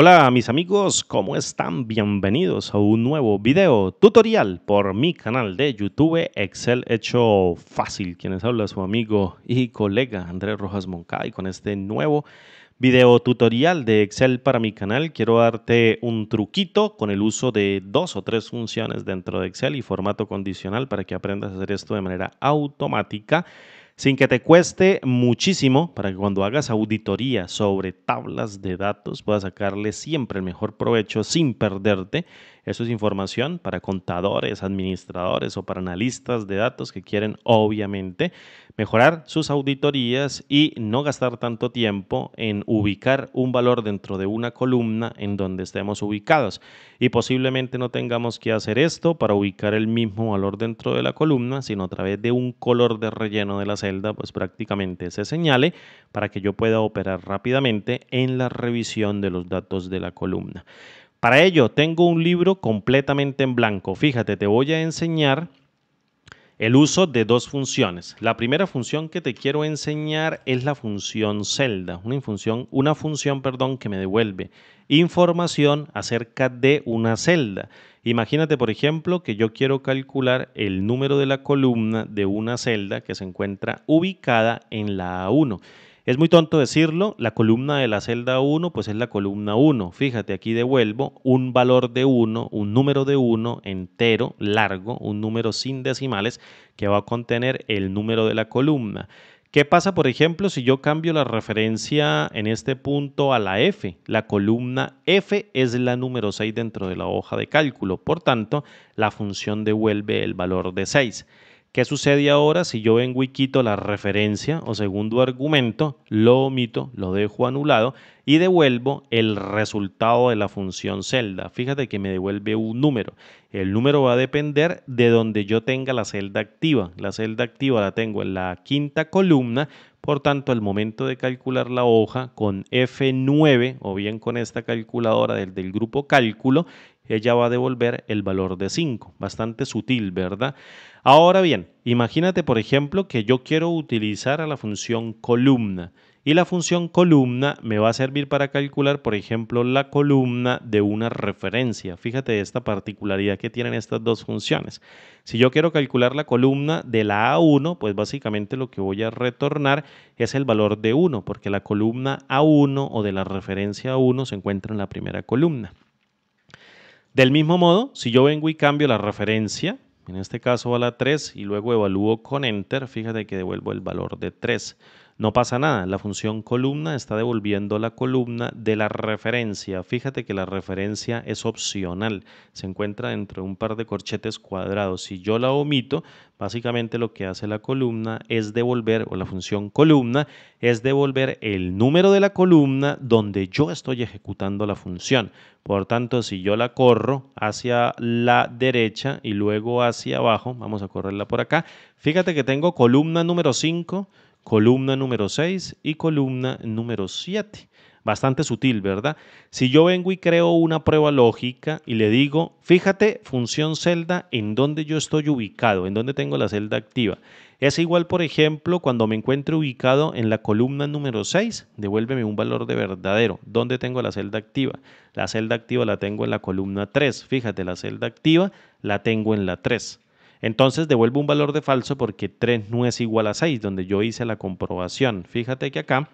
Hola mis amigos, ¿cómo están? Bienvenidos a un nuevo video tutorial por mi canal de YouTube Excel hecho fácil. Quienes habla su amigo y colega Andrés Rojas Moncay con este nuevo video tutorial de Excel para mi canal quiero darte un truquito con el uso de dos o tres funciones dentro de Excel y formato condicional para que aprendas a hacer esto de manera automática sin que te cueste muchísimo para que cuando hagas auditoría sobre tablas de datos puedas sacarle siempre el mejor provecho sin perderte eso es información para contadores, administradores o para analistas de datos que quieren, obviamente, mejorar sus auditorías y no gastar tanto tiempo en ubicar un valor dentro de una columna en donde estemos ubicados. Y posiblemente no tengamos que hacer esto para ubicar el mismo valor dentro de la columna, sino a través de un color de relleno de la celda, pues prácticamente se señale para que yo pueda operar rápidamente en la revisión de los datos de la columna. Para ello tengo un libro completamente en blanco. Fíjate, te voy a enseñar el uso de dos funciones. La primera función que te quiero enseñar es la función celda, una función, una función perdón, que me devuelve información acerca de una celda. Imagínate, por ejemplo, que yo quiero calcular el número de la columna de una celda que se encuentra ubicada en la A1 es muy tonto decirlo, la columna de la celda 1 pues es la columna 1. Fíjate, aquí devuelvo un valor de 1, un número de 1 entero, largo, un número sin decimales que va a contener el número de la columna. ¿Qué pasa, por ejemplo, si yo cambio la referencia en este punto a la F? La columna F es la número 6 dentro de la hoja de cálculo, por tanto, la función devuelve el valor de 6. ¿Qué sucede ahora si yo vengo y quito la referencia o segundo argumento, lo omito, lo dejo anulado y devuelvo el resultado de la función celda? Fíjate que me devuelve un número. El número va a depender de donde yo tenga la celda activa. La celda activa la tengo en la quinta columna, por tanto, al momento de calcular la hoja con F9 o bien con esta calculadora del, del grupo cálculo, ella va a devolver el valor de 5. Bastante sutil, ¿verdad? Ahora bien, imagínate por ejemplo que yo quiero utilizar a la función columna y la función columna me va a servir para calcular, por ejemplo, la columna de una referencia. Fíjate esta particularidad que tienen estas dos funciones. Si yo quiero calcular la columna de la A1, pues básicamente lo que voy a retornar es el valor de 1, porque la columna A1 o de la referencia A1 se encuentra en la primera columna. Del mismo modo, si yo vengo y cambio la referencia, en este caso a la 3 y luego evalúo con Enter, fíjate que devuelvo el valor de 3 no pasa nada. La función columna está devolviendo la columna de la referencia. Fíjate que la referencia es opcional. Se encuentra entre un par de corchetes cuadrados. Si yo la omito, básicamente lo que hace la columna es devolver, o la función columna, es devolver el número de la columna donde yo estoy ejecutando la función. Por tanto, si yo la corro hacia la derecha y luego hacia abajo, vamos a correrla por acá, fíjate que tengo columna número 5, columna número 6 y columna número 7. Bastante sutil, ¿verdad? Si yo vengo y creo una prueba lógica y le digo, fíjate, función celda, en dónde yo estoy ubicado, en dónde tengo la celda activa. Es igual, por ejemplo, cuando me encuentre ubicado en la columna número 6, devuélveme un valor de verdadero. ¿Dónde tengo la celda activa? La celda activa la tengo en la columna 3. Fíjate, la celda activa la tengo en la 3. Entonces devuelvo un valor de falso porque 3 no es igual a 6, donde yo hice la comprobación. Fíjate que acá,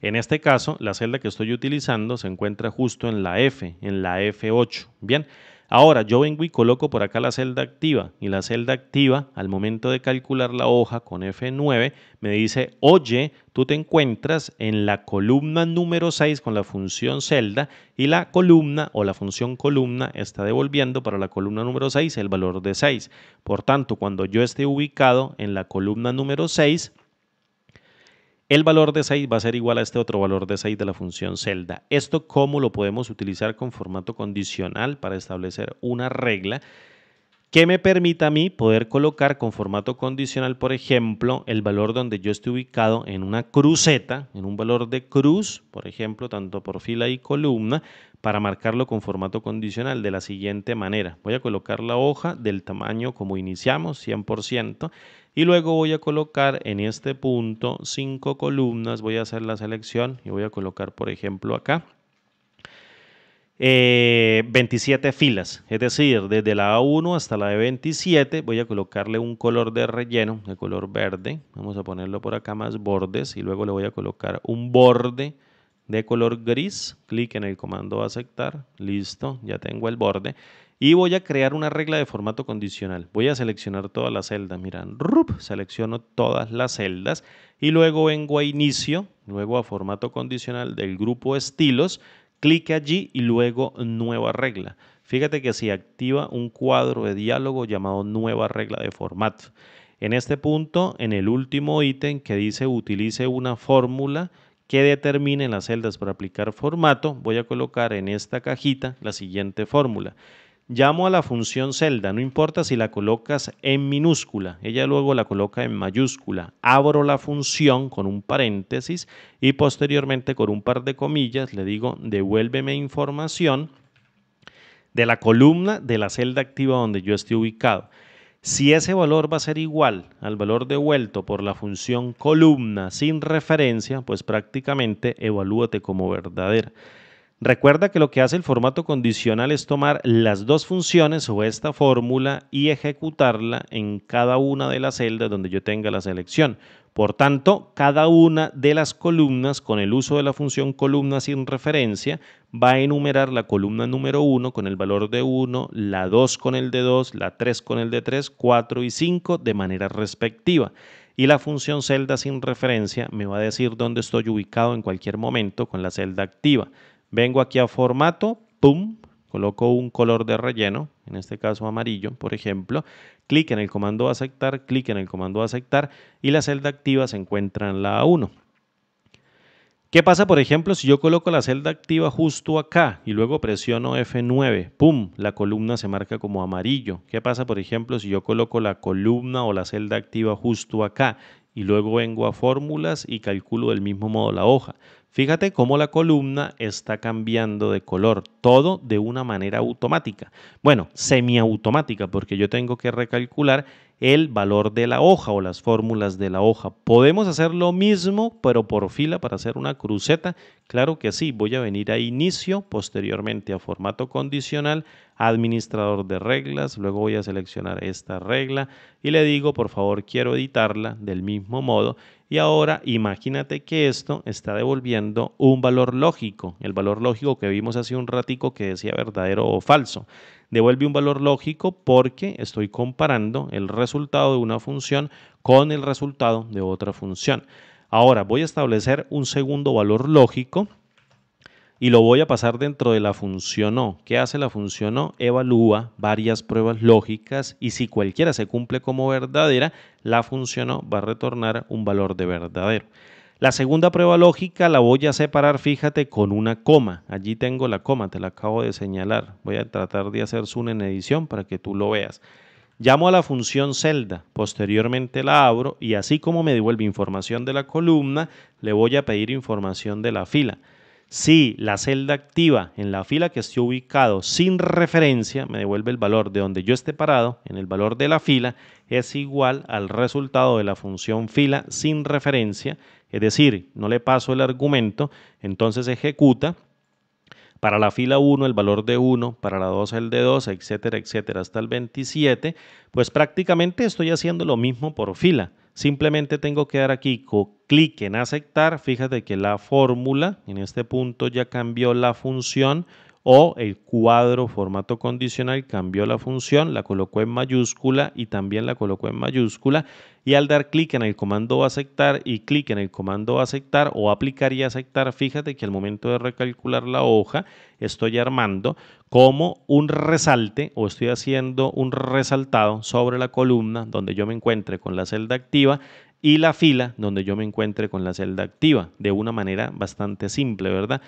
en este caso, la celda que estoy utilizando se encuentra justo en la F, en la F8. Bien, Ahora yo vengo y coloco por acá la celda activa y la celda activa al momento de calcular la hoja con F9 me dice, oye, tú te encuentras en la columna número 6 con la función celda y la columna o la función columna está devolviendo para la columna número 6 el valor de 6. Por tanto, cuando yo esté ubicado en la columna número 6, el valor de 6 va a ser igual a este otro valor de 6 de la función celda. ¿Esto cómo lo podemos utilizar con formato condicional para establecer una regla? que me permita a mí poder colocar con formato condicional, por ejemplo, el valor donde yo estoy ubicado en una cruceta, en un valor de cruz, por ejemplo, tanto por fila y columna, para marcarlo con formato condicional de la siguiente manera. Voy a colocar la hoja del tamaño como iniciamos, 100%, y luego voy a colocar en este punto cinco columnas, voy a hacer la selección y voy a colocar, por ejemplo, acá. 27 eh, filas, es decir, desde la A1 hasta la E27 voy a colocarle un color de relleno, de color verde, vamos a ponerlo por acá más bordes y luego le voy a colocar un borde de color gris, clic en el comando aceptar, listo, ya tengo el borde y voy a crear una regla de formato condicional. Voy a seleccionar todas las celdas. Miran, selecciono todas las celdas y luego vengo a inicio, luego a formato condicional del grupo estilos, clic allí y luego nueva regla. Fíjate que se activa un cuadro de diálogo llamado nueva regla de formato. En este punto, en el último ítem que dice utilice una fórmula que determine las celdas para aplicar formato, voy a colocar en esta cajita la siguiente fórmula. Llamo a la función celda, no importa si la colocas en minúscula, ella luego la coloca en mayúscula. Abro la función con un paréntesis y posteriormente con un par de comillas le digo devuélveme información de la columna de la celda activa donde yo estoy ubicado. Si ese valor va a ser igual al valor devuelto por la función columna sin referencia, pues prácticamente evalúate como verdadera. Recuerda que lo que hace el formato condicional es tomar las dos funciones o esta fórmula y ejecutarla en cada una de las celdas donde yo tenga la selección. Por tanto, cada una de las columnas con el uso de la función columna sin referencia va a enumerar la columna número 1 con el valor de 1, la 2 con el de 2, la 3 con el de 3, 4 y 5 de manera respectiva y la función celda sin referencia me va a decir dónde estoy ubicado en cualquier momento con la celda activa. Vengo aquí a formato, pum, coloco un color de relleno, en este caso amarillo, por ejemplo, clic en el comando aceptar, clic en el comando aceptar y la celda activa se encuentra en la A1. ¿Qué pasa, por ejemplo, si yo coloco la celda activa justo acá y luego presiono F9? ¡Pum! La columna se marca como amarillo. ¿Qué pasa, por ejemplo, si yo coloco la columna o la celda activa justo acá y luego vengo a fórmulas y calculo del mismo modo la hoja? Fíjate cómo la columna está cambiando de color, todo de una manera automática. Bueno, semiautomática, porque yo tengo que recalcular el valor de la hoja o las fórmulas de la hoja. ¿Podemos hacer lo mismo, pero por fila para hacer una cruceta? Claro que sí, voy a venir a inicio, posteriormente a formato condicional, administrador de reglas, luego voy a seleccionar esta regla y le digo, por favor, quiero editarla del mismo modo y ahora imagínate que esto está devolviendo un valor lógico, el valor lógico que vimos hace un ratico que decía verdadero o falso. Devuelve un valor lógico porque estoy comparando el resultado de una función con el resultado de otra función. Ahora voy a establecer un segundo valor lógico y lo voy a pasar dentro de la función O. ¿Qué hace la función O? Evalúa varias pruebas lógicas y si cualquiera se cumple como verdadera, la función O va a retornar un valor de verdadero. La segunda prueba lógica la voy a separar, fíjate, con una coma. Allí tengo la coma, te la acabo de señalar. Voy a tratar de hacer una en edición para que tú lo veas. Llamo a la función celda, posteriormente la abro y así como me devuelve información de la columna, le voy a pedir información de la fila. Si la celda activa en la fila que estoy ubicado sin referencia me devuelve el valor de donde yo esté parado, en el valor de la fila, es igual al resultado de la función fila sin referencia, es decir, no le paso el argumento, entonces ejecuta para la fila 1 el valor de 1, para la 2 el de 2, etcétera, etcétera, hasta el 27, pues prácticamente estoy haciendo lo mismo por fila. Simplemente tengo que dar aquí clic en aceptar. Fíjate que la fórmula en este punto ya cambió la función o el cuadro formato condicional cambió la función, la colocó en mayúscula y también la colocó en mayúscula y al dar clic en el comando aceptar y clic en el comando aceptar o aplicar y aceptar, fíjate que al momento de recalcular la hoja estoy armando como un resalte o estoy haciendo un resaltado sobre la columna donde yo me encuentre con la celda activa y la fila donde yo me encuentre con la celda activa de una manera bastante simple, ¿verdad?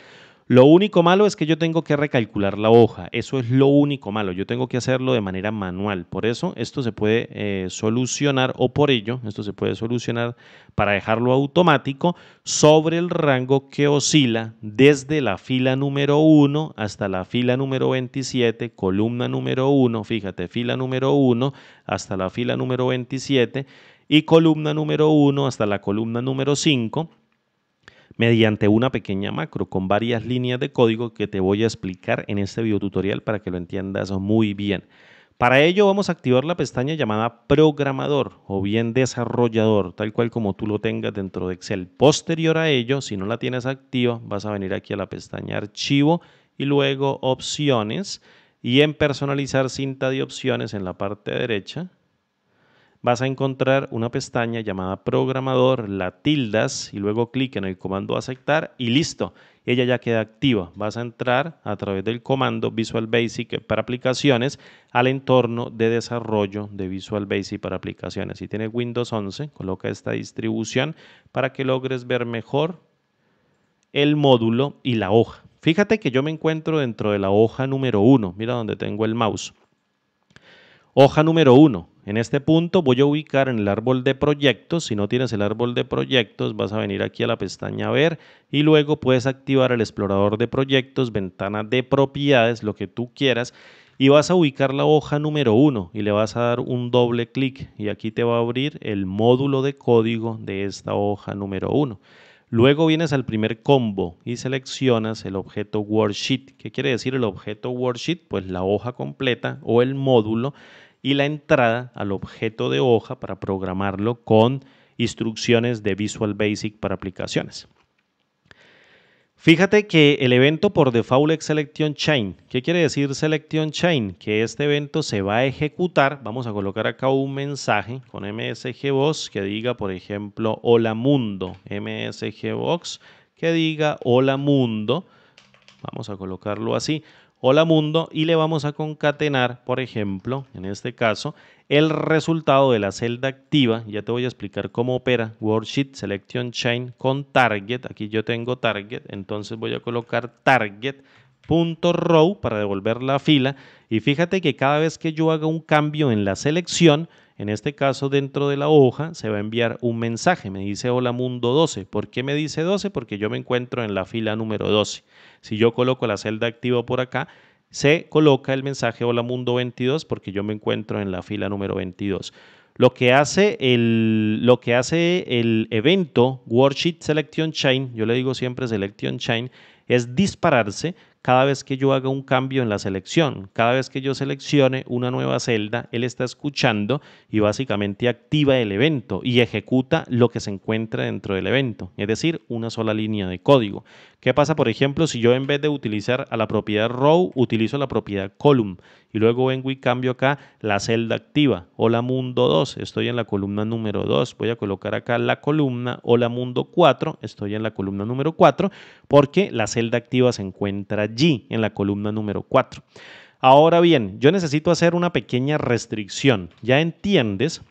Lo único malo es que yo tengo que recalcular la hoja. Eso es lo único malo. Yo tengo que hacerlo de manera manual. Por eso esto se puede eh, solucionar o por ello esto se puede solucionar para dejarlo automático sobre el rango que oscila desde la fila número 1 hasta la fila número 27, columna número 1, fíjate, fila número 1 hasta la fila número 27 y columna número 1 hasta la columna número 5 mediante una pequeña macro con varias líneas de código que te voy a explicar en este videotutorial para que lo entiendas muy bien. Para ello vamos a activar la pestaña llamada programador o bien desarrollador, tal cual como tú lo tengas dentro de Excel. Posterior a ello, si no la tienes activa, vas a venir aquí a la pestaña archivo y luego opciones y en personalizar cinta de opciones en la parte derecha vas a encontrar una pestaña llamada programador, la tildas y luego clic en el comando aceptar y listo, ella ya queda activa. Vas a entrar a través del comando Visual Basic para aplicaciones al entorno de desarrollo de Visual Basic para aplicaciones. Si tienes Windows 11, coloca esta distribución para que logres ver mejor el módulo y la hoja. Fíjate que yo me encuentro dentro de la hoja número 1, mira donde tengo el mouse. Hoja número 1, en este punto voy a ubicar en el árbol de proyectos. Si no tienes el árbol de proyectos, vas a venir aquí a la pestaña Ver y luego puedes activar el explorador de proyectos, ventana de propiedades, lo que tú quieras. Y vas a ubicar la hoja número 1 y le vas a dar un doble clic y aquí te va a abrir el módulo de código de esta hoja número 1. Luego vienes al primer combo y seleccionas el objeto worksheet. ¿Qué quiere decir el objeto worksheet? Pues la hoja completa o el módulo y la entrada al objeto de hoja para programarlo con instrucciones de Visual Basic para aplicaciones. Fíjate que el evento por default es Selection Chain. ¿Qué quiere decir Selection Chain? Que este evento se va a ejecutar. Vamos a colocar acá un mensaje con MSG que diga, por ejemplo, Hola Mundo. MSG que diga Hola Mundo. Vamos a colocarlo así. Hola Mundo y le vamos a concatenar, por ejemplo, en este caso, el resultado de la celda activa. Ya te voy a explicar cómo opera Worksheet Selection Chain con Target. Aquí yo tengo Target, entonces voy a colocar Target.row para devolver la fila y fíjate que cada vez que yo haga un cambio en la selección en este caso, dentro de la hoja se va a enviar un mensaje. Me dice hola mundo 12. ¿Por qué me dice 12? Porque yo me encuentro en la fila número 12. Si yo coloco la celda activa por acá, se coloca el mensaje hola mundo 22 porque yo me encuentro en la fila número 22. Lo que hace el, evento Worksheet Selection Chain, yo le digo siempre Selection Chain, es dispararse cada vez que yo haga un cambio en la selección, cada vez que yo seleccione una nueva celda, él está escuchando y básicamente activa el evento y ejecuta lo que se encuentra dentro del evento, es decir, una sola línea de código. ¿Qué pasa, por ejemplo, si yo en vez de utilizar a la propiedad row, utilizo la propiedad column y luego vengo y cambio acá la celda activa? Hola mundo 2, estoy en la columna número 2. Voy a colocar acá la columna hola mundo 4, estoy en la columna número 4 porque la celda activa se encuentra allí en la columna número 4. Ahora bien, yo necesito hacer una pequeña restricción. Ya entiendes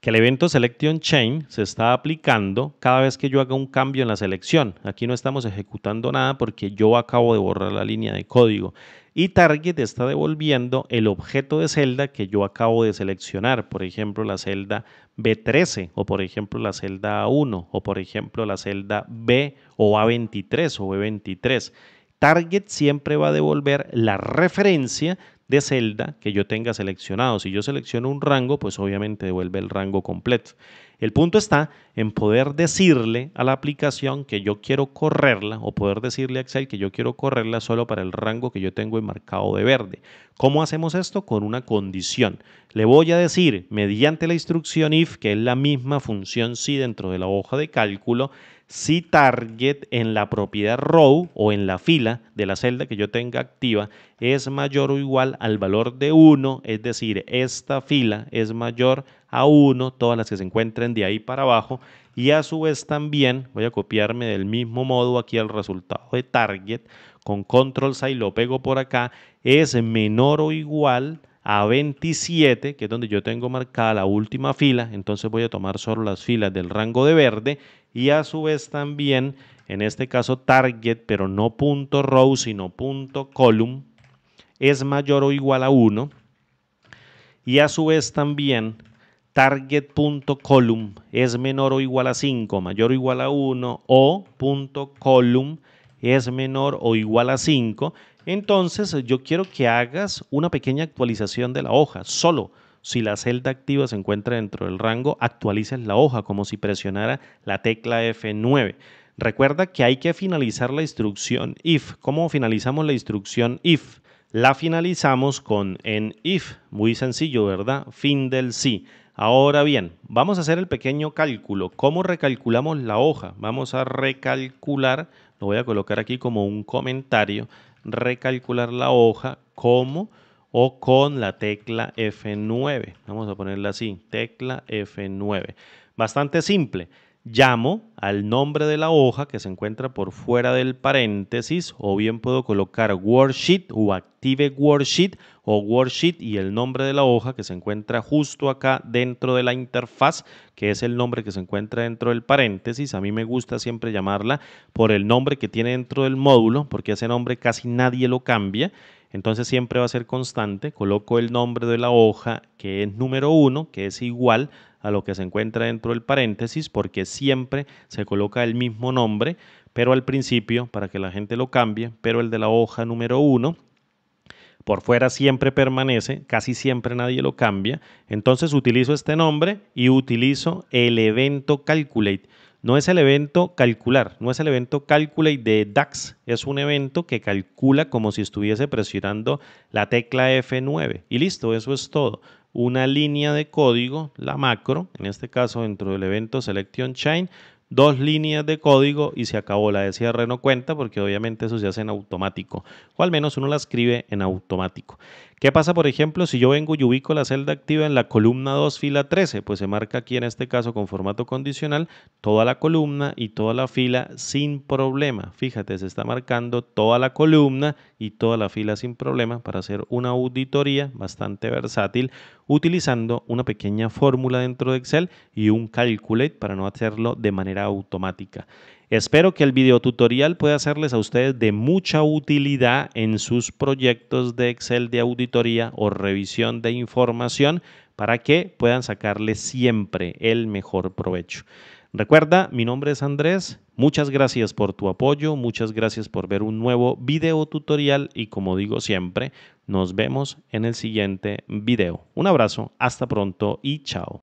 que el evento Selection se está aplicando cada vez que yo haga un cambio en la selección. Aquí no estamos ejecutando nada porque yo acabo de borrar la línea de código. Y Target está devolviendo el objeto de celda que yo acabo de seleccionar, por ejemplo la celda B13 o por ejemplo la celda A1 o por ejemplo la celda B o A23 o B23. Target siempre va a devolver la referencia de celda que yo tenga seleccionado. Si yo selecciono un rango, pues obviamente devuelve el rango completo. El punto está en poder decirle a la aplicación que yo quiero correrla o poder decirle a Excel que yo quiero correrla solo para el rango que yo tengo enmarcado de verde. ¿Cómo hacemos esto? Con una condición. Le voy a decir mediante la instrucción if, que es la misma función si dentro de la hoja de cálculo, si target en la propiedad row o en la fila de la celda que yo tenga activa es mayor o igual al valor de 1, es decir, esta fila es mayor a 1, todas las que se encuentren de ahí para abajo, y a su vez también voy a copiarme del mismo modo aquí el resultado de target con control si y lo pego por acá, es menor o igual a 27, que es donde yo tengo marcada la última fila, entonces voy a tomar solo las filas del rango de verde y a su vez también, en este caso target, pero no punto row, sino punto column, es mayor o igual a 1 y a su vez también target.column es menor o igual a 5, mayor o igual a 1 o .column es menor o igual a 5, entonces yo quiero que hagas una pequeña actualización de la hoja, solo si la celda activa se encuentra dentro del rango, actualices la hoja como si presionara la tecla F9. Recuerda que hay que finalizar la instrucción if. ¿Cómo finalizamos la instrucción if? La finalizamos con en if. Muy sencillo, ¿verdad? Fin del sí. Ahora bien, vamos a hacer el pequeño cálculo. ¿Cómo recalculamos la hoja? Vamos a recalcular, lo voy a colocar aquí como un comentario, recalcular la hoja como o con la tecla F9. Vamos a ponerla así, tecla F9. Bastante simple. Llamo al nombre de la hoja que se encuentra por fuera del paréntesis o bien puedo colocar worksheet o active worksheet o worksheet y el nombre de la hoja que se encuentra justo acá dentro de la interfaz, que es el nombre que se encuentra dentro del paréntesis. A mí me gusta siempre llamarla por el nombre que tiene dentro del módulo, porque ese nombre casi nadie lo cambia. Entonces siempre va a ser constante. Coloco el nombre de la hoja que es número 1, que es igual a lo que se encuentra dentro del paréntesis, porque siempre se coloca el mismo nombre, pero al principio para que la gente lo cambie, pero el de la hoja número 1 por fuera siempre permanece, casi siempre nadie lo cambia. Entonces utilizo este nombre y utilizo el evento calculate. No es el evento calcular, no es el evento calculate de DAX, es un evento que calcula como si estuviese presionando la tecla F9. Y listo, eso es todo. Una línea de código, la macro, en este caso dentro del evento Selection Chain, dos líneas de código y se acabó. La de no cuenta porque obviamente eso se hace en automático, o al menos uno la escribe en automático. ¿Qué pasa, por ejemplo, si yo vengo y ubico la celda activa en la columna 2, fila 13? Pues se marca aquí en este caso con formato condicional toda la columna y toda la fila sin problema. Fíjate, se está marcando toda la columna y toda la fila sin problema para hacer una auditoría bastante versátil utilizando una pequeña fórmula dentro de Excel y un calculate para no hacerlo de manera automática. Espero que el video tutorial pueda hacerles a ustedes de mucha utilidad en sus proyectos de Excel de auditoría o revisión de información para que puedan sacarle siempre el mejor provecho. Recuerda, mi nombre es Andrés, muchas gracias por tu apoyo, muchas gracias por ver un nuevo video tutorial y como digo siempre, nos vemos en el siguiente video. Un abrazo, hasta pronto y chao.